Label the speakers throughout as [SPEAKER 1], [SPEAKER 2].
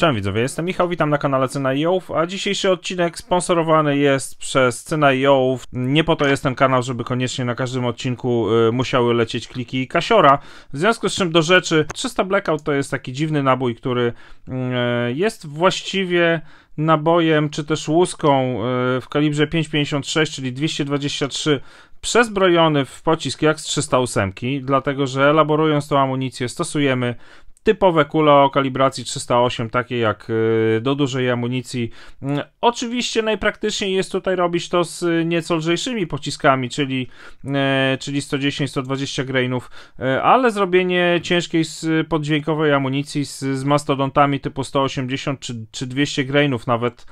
[SPEAKER 1] Cześć widzowie, jestem Michał, witam na kanale Cena a dzisiejszy odcinek sponsorowany jest przez Cena Nie po to jest ten kanał, żeby koniecznie na każdym odcinku y, musiały lecieć kliki kasiora, w związku z czym do rzeczy 300 Blackout to jest taki dziwny nabój, który y, jest właściwie nabojem czy też łuską y, w kalibrze 5,56, czyli 223 przezbrojony w pocisk jak z 308, dlatego że elaborując tą amunicję stosujemy Typowe kule o kalibracji 308, takie jak y, do dużej amunicji. Mm, oczywiście najpraktyczniej jest tutaj robić to z y, nieco lżejszymi pociskami, czyli, y, czyli 110-120 grainów, ale zrobienie ciężkiej z poddźwiękowej amunicji z, z mastodontami typu 180 czy, czy 200 grainów nawet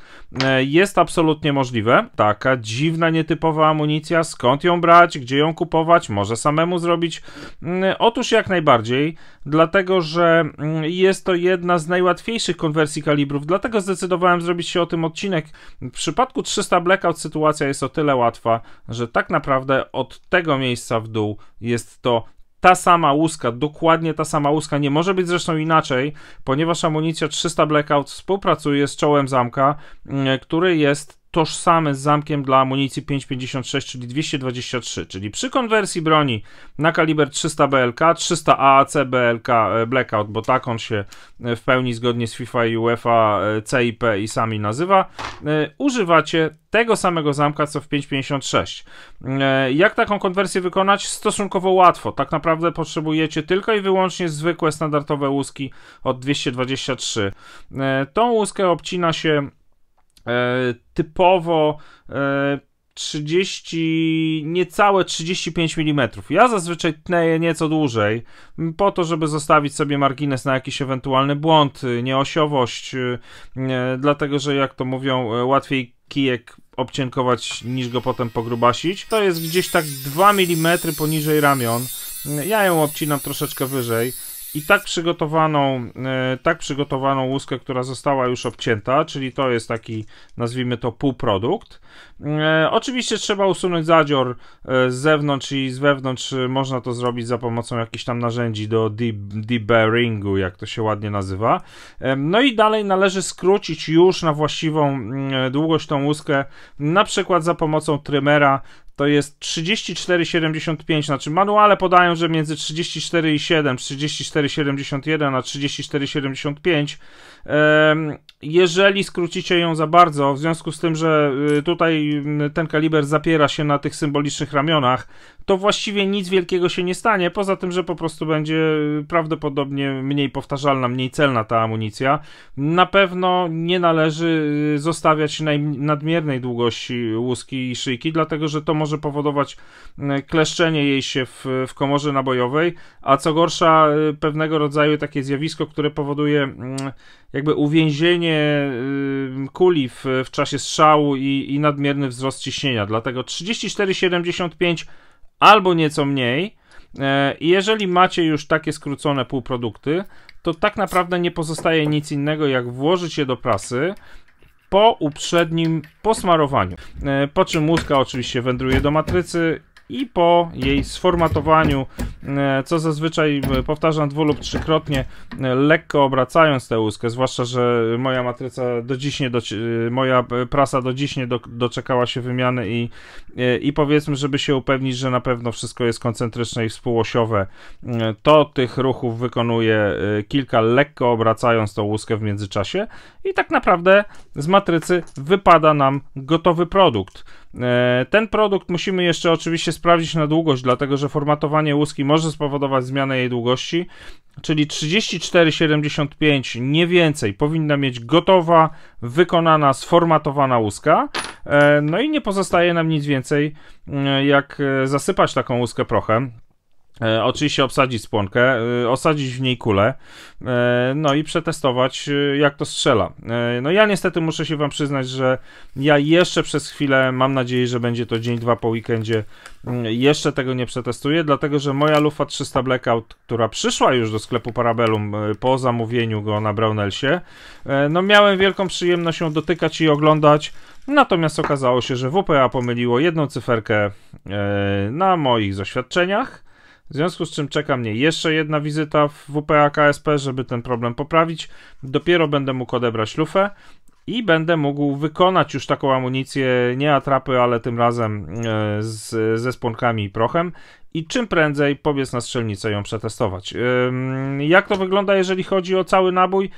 [SPEAKER 1] jest absolutnie możliwe. Taka dziwna, nietypowa amunicja, skąd ją brać, gdzie ją kupować, może samemu zrobić. Mm, otóż jak najbardziej, dlatego że i mm, jest to jedna z najłatwiejszych konwersji kalibrów, dlatego zdecydowałem zrobić się o tym odcinek. W przypadku 300 Blackout sytuacja jest o tyle łatwa, że tak naprawdę od tego miejsca w dół jest to ta sama łuska, dokładnie ta sama łuska, nie może być zresztą inaczej, ponieważ amunicja 300 Blackout współpracuje z czołem zamka, mm, który jest tożsame z zamkiem dla amunicji 5,56, czyli 223, czyli przy konwersji broni na kaliber 300 BLK, 300 AAC BLK Blackout, bo tak on się e, w pełni zgodnie z FIFA i UEFA, e, CIP i sami nazywa, e, używacie tego samego zamka co w 5,56. Jak taką konwersję wykonać? Stosunkowo łatwo. Tak naprawdę potrzebujecie tylko i wyłącznie zwykłe, standardowe łuski od 223. Tą łuskę obcina się E, typowo 30, e, niecałe 35 mm. Ja zazwyczaj tnę je nieco dłużej, po to, żeby zostawić sobie margines na jakiś ewentualny błąd, y, nieosiowość, y, dlatego że, jak to mówią, e, łatwiej kijek obcienkować niż go potem pogrubasić. To jest gdzieś tak 2 mm poniżej ramion. Ja ją obcinam troszeczkę wyżej. I tak przygotowaną, e, tak przygotowaną łuskę, która została już obcięta, czyli to jest taki, nazwijmy to, półprodukt. E, oczywiście trzeba usunąć zadzior e, z zewnątrz i z wewnątrz. Można to zrobić za pomocą jakichś tam narzędzi do deburringu, jak to się ładnie nazywa. No i dalej należy skrócić już na właściwą mm, długość tą łuskę, na przykład za pomocą trymera to jest 34,75, znaczy manuale podają, że między 34,7, 34,71 a 34,75. Jeżeli skrócicie ją za bardzo, w związku z tym, że y, tutaj y, ten kaliber zapiera się na tych symbolicznych ramionach, to właściwie nic wielkiego się nie stanie, poza tym, że po prostu będzie y, prawdopodobnie mniej powtarzalna, mniej celna ta amunicja. Na pewno nie należy y, zostawiać nadmiernej długości łuski i szyjki, dlatego że to może powodować y, kleszczenie jej się w, w komorze nabojowej, a co gorsza pewnego rodzaju takie zjawisko, które powoduje mm, jakby uwięzienie kuli w, w czasie strzału i, i nadmierny wzrost ciśnienia. Dlatego 34,75 albo nieco mniej. E, I jeżeli macie już takie skrócone półprodukty, to tak naprawdę nie pozostaje nic innego jak włożyć je do prasy po uprzednim posmarowaniu. E, po czym łuska oczywiście wędruje do matrycy i po jej sformatowaniu, e, co zazwyczaj e, powtarzam dwu lub trzykrotnie, e, lekko obracając tę łuskę, zwłaszcza, że moja matryca do dziś nie, moja prasa do dziś nie do, doczekała się wymiany i, i powiedzmy, żeby się upewnić, że na pewno wszystko jest koncentryczne i współosiowe, to tych ruchów wykonuje kilka, lekko obracając tą łuskę w międzyczasie, i tak naprawdę z matrycy wypada nam gotowy produkt. E, ten produkt musimy jeszcze oczywiście sprawdzić na długość, dlatego że formatowanie łuski może spowodować zmianę jej długości, czyli 34,75 nie więcej powinna mieć gotowa, wykonana, sformatowana łuska. E, no i nie pozostaje nam nic więcej, e, jak zasypać taką łuskę prochem. E, oczywiście obsadzić spłonkę, e, osadzić w niej kulę, e, no i przetestować, e, jak to strzela. E, no ja niestety muszę się wam przyznać, że ja jeszcze przez chwilę, mam nadzieję, że będzie to dzień, dwa po weekendzie, mm, jeszcze tego nie przetestuję, dlatego że moja Lufa 300 Blackout, która przyszła już do sklepu Parabellum e, po zamówieniu go na Brownelsie, no miałem wielką przyjemność ją dotykać i oglądać, natomiast okazało się, że WPA pomyliło jedną cyferkę na moich zaświadczeniach. W związku z czym czeka mnie jeszcze jedna wizyta w WPA KSP, żeby ten problem poprawić. Dopiero będę mógł odebrać lufę i będę mógł wykonać już taką amunicję, nie atrapy, ale tym razem e, z, ze spłonkami i prochem i czym prędzej pobiec na strzelnicę ją przetestować. Jak to wygląda, jeżeli chodzi o cały nabój?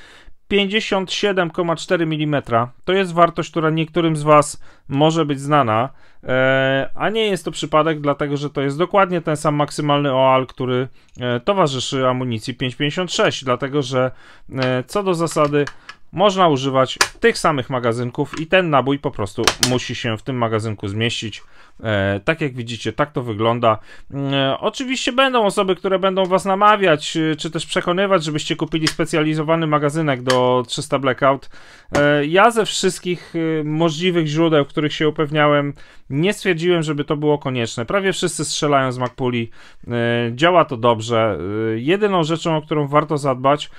[SPEAKER 1] 57,4 mm to jest wartość, która niektórym z Was może być znana, e, a nie jest to przypadek, dlatego że to jest dokładnie ten sam maksymalny OAL, który e, towarzyszy amunicji 5,56, dlatego że e, co do zasady można używać tych samych magazynków i ten nabój po prostu musi się w tym magazynku zmieścić. E, tak jak widzicie, tak to wygląda. Mm, e, oczywiście będą osoby, które będą Was namawiać, e, czy też przekonywać, żebyście kupili specjalizowany magazynek do 300 Blackout. E, ja ze wszystkich e, możliwych źródeł, których się upewniałem, nie stwierdziłem, żeby to było konieczne. Prawie wszyscy strzelają z MacPuli. E, działa to dobrze. jedyną rzeczą, o którą warto zadbać,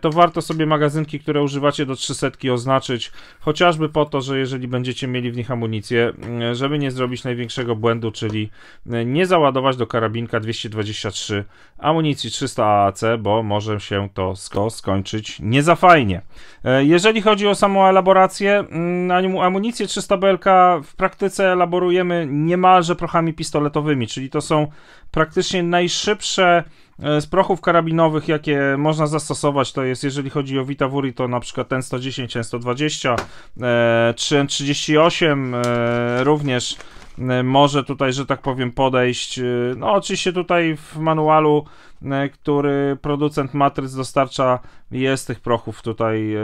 [SPEAKER 1] to warto sobie magazynki, które używacie macie do 300 oznaczyć, chociażby po to, że jeżeli będziecie mieli w nich amunicję, mm, żeby nie zrobić największego błędu, czyli mm, nie załadować do karabinka 223 amunicji 300 AAC, bo może się to sko skończyć nie za fajnie. E, jeżeli chodzi o samą elaborację, mm, amunicję 300 BLK w praktyce elaborujemy niemalże prochami pistoletowymi, czyli to są praktycznie najszybsze E, z prochów karabinowych, jakie można zastosować, to jest, jeżeli chodzi o Vitavuri, to na przykład ten 110, ten 120, 3N38 e, e, również może tutaj, że tak powiem, podejść. No, oczywiście tutaj w manualu E, który producent matryc dostarcza. Jest tych prochów tutaj, e,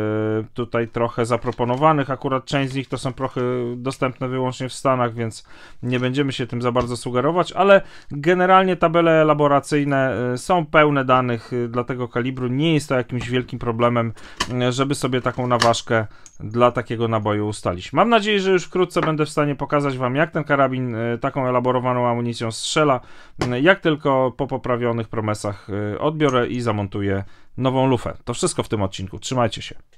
[SPEAKER 1] tutaj trochę zaproponowanych. Akurat część z nich to są prochy dostępne wyłącznie w Stanach, więc nie będziemy się tym za bardzo sugerować, ale generalnie tabele elaboracyjne e, są pełne danych dla tego kalibru. Nie jest to jakimś wielkim problemem, żeby sobie taką naważkę dla takiego naboju ustalić. Mam nadzieję, że już wkrótce będę w stanie pokazać Wam, jak ten karabin taką elaborowaną amunicją strzela, jak tylko po poprawionych promesach czasach y, odbiorę i zamontuję nową lufę. To wszystko w tym odcinku. Trzymajcie się.